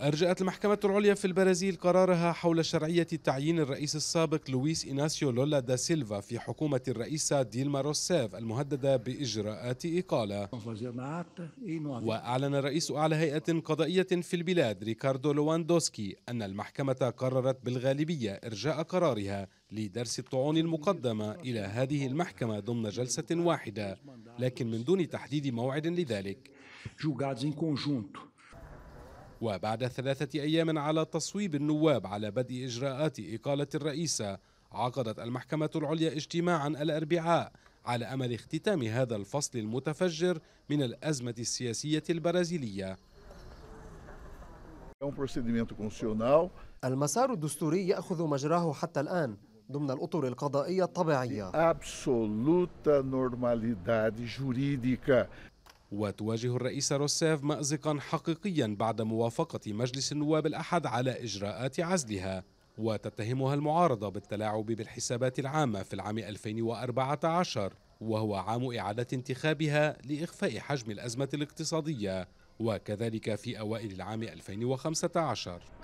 أرجأت المحكمة العليا في البرازيل قرارها حول شرعية تعيين الرئيس السابق لويس إيناسيو لولا دا سيلفا في حكومة الرئيسة ديلما روسيف المهددة بإجراءات إقالة وأعلن رئيس أعلى هيئة قضائية في البلاد ريكاردو لواندوسكي أن المحكمة قررت بالغالبية إرجاء قرارها لدرس الطعون المقدمة إلى هذه المحكمة ضمن جلسة واحدة لكن من دون تحديد موعد لذلك وبعد ثلاثة أيام على تصويب النواب على بدء إجراءات إقالة الرئيسة عقدت المحكمة العليا اجتماعا الأربعاء على أمل اختتام هذا الفصل المتفجر من الأزمة السياسية البرازيلية um المسار الدستوري يأخذ مجراه حتى الآن ضمن الأطر القضائية الطبيعية وتواجه الرئيس روسيف مأزقا حقيقيا بعد موافقة مجلس النواب الأحد على إجراءات عزلها وتتهمها المعارضة بالتلاعب بالحسابات العامة في العام 2014 وهو عام إعادة انتخابها لإخفاء حجم الأزمة الاقتصادية وكذلك في أوائل العام 2015